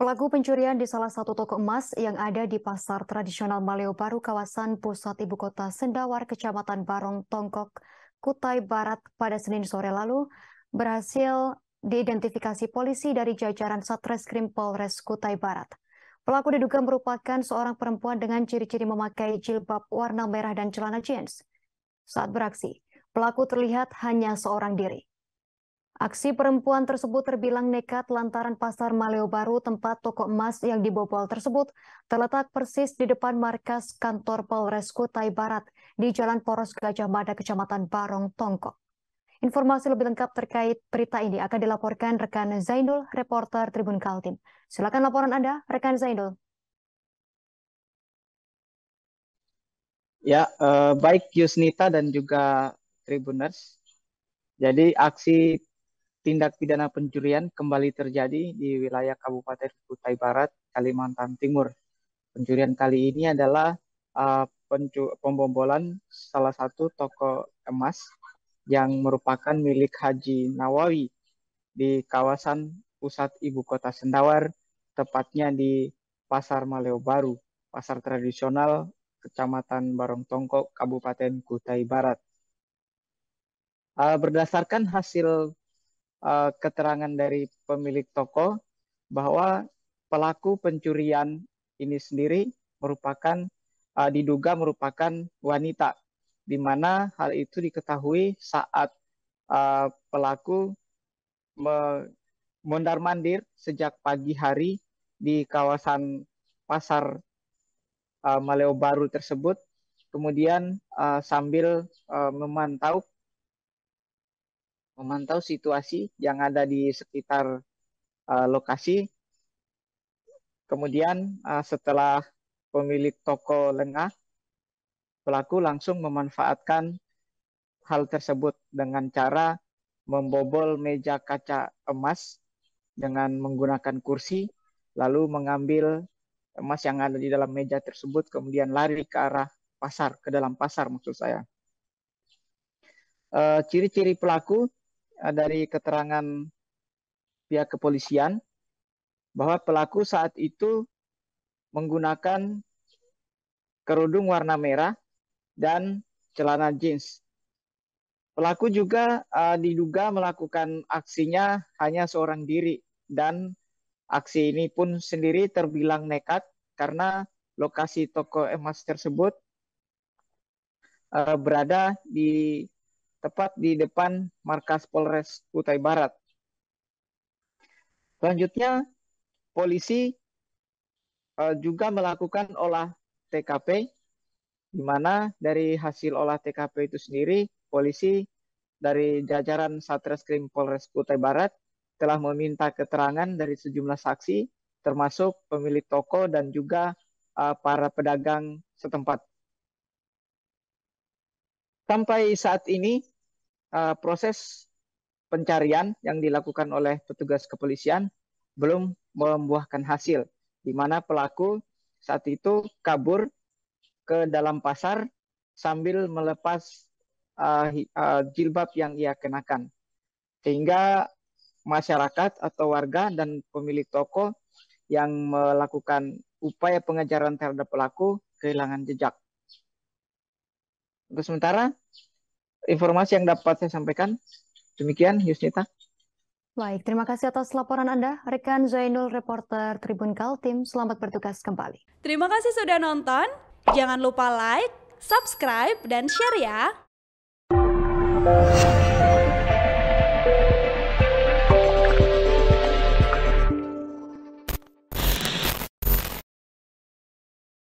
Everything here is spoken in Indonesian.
Pelaku pencurian di salah satu toko emas yang ada di pasar tradisional Malioboro kawasan pusat ibu kota Sendawar, Kecamatan Barong, Tongkok, Kutai Barat pada Senin sore lalu berhasil diidentifikasi polisi dari jajaran Satreskrim Polres Kutai Barat. Pelaku diduga merupakan seorang perempuan dengan ciri-ciri memakai jilbab warna merah dan celana jeans. Saat beraksi, pelaku terlihat hanya seorang diri. Aksi perempuan tersebut terbilang nekat lantaran pasar Malioboro tempat toko emas yang dibobol tersebut terletak persis di depan markas kantor Polres Kutai Barat di Jalan Poros Gajah Mada, Kecamatan Barong, Tongkok. Informasi lebih lengkap terkait berita ini akan dilaporkan rekan Zainul, reporter Tribun Kaltim. Silakan laporan Anda, rekan Zainul. Ya, eh, baik Yusnita dan juga Tribuners. Jadi aksi tindak pidana pencurian kembali terjadi di wilayah Kabupaten Kutai Barat, Kalimantan Timur. Pencurian kali ini adalah uh, pencu- pembobolan salah satu toko emas yang merupakan milik Haji Nawawi di kawasan pusat ibu kota Sendawar, tepatnya di Pasar Maleo Baru, pasar tradisional Kecamatan Barong Tongkok, Kabupaten Kutai Barat. Uh, berdasarkan hasil uh, keterangan dari pemilik toko bahwa pelaku pencurian ini sendiri merupakan uh, diduga merupakan wanita, di mana hal itu diketahui saat uh, pelaku me mondar-mandir sejak pagi hari di kawasan pasar uh, Baru tersebut, kemudian uh, sambil uh, memantau memantau situasi yang ada di sekitar uh, lokasi. Kemudian uh, setelah pemilik toko lengah, pelaku langsung memanfaatkan hal tersebut dengan cara membobol meja kaca emas dengan menggunakan kursi, lalu mengambil emas yang ada di dalam meja tersebut, kemudian lari ke arah pasar, ke dalam pasar maksud saya. Eh, ciri-ciri uh, pelaku Eh, dari keterangan pihak kepolisian bahwa pelaku saat itu menggunakan kerudung warna merah dan celana jeans. Pelaku juga uh, diduga melakukan aksinya hanya seorang diri dan aksi ini pun sendiri terbilang nekat karena lokasi toko emas tersebut uh, berada di tepat di depan markas Polres Kutai Barat. Selanjutnya, polisi uh, juga melakukan olah TKP, di mana dari hasil olah TKP itu sendiri, polisi dari jajaran Satreskrim Polres Kutai Barat telah meminta keterangan dari sejumlah saksi, termasuk pemilik toko dan juga uh, para pedagang setempat. Sampai saat ini, uh, proses pencarian yang dilakukan oleh petugas kepolisian belum membuahkan hasil, di mana pelaku saat itu kabur ke dalam pasar sambil melepas uh, uh, jilbab yang ia kenakan, sehingga masyarakat atau warga dan pemilik toko yang melakukan upaya pengejaran terhadap pelaku kehilangan jejak. Untuk sementara, informasi yang dapat saya sampaikan. Demikian Yusnita. Baik, terima kasih atas laporan Anda, rekan Zainul reporter Tribun Kaltim. Selamat bertugas kembali. Terima kasih sudah nonton. Jangan lupa like, subscribe, dan share ya.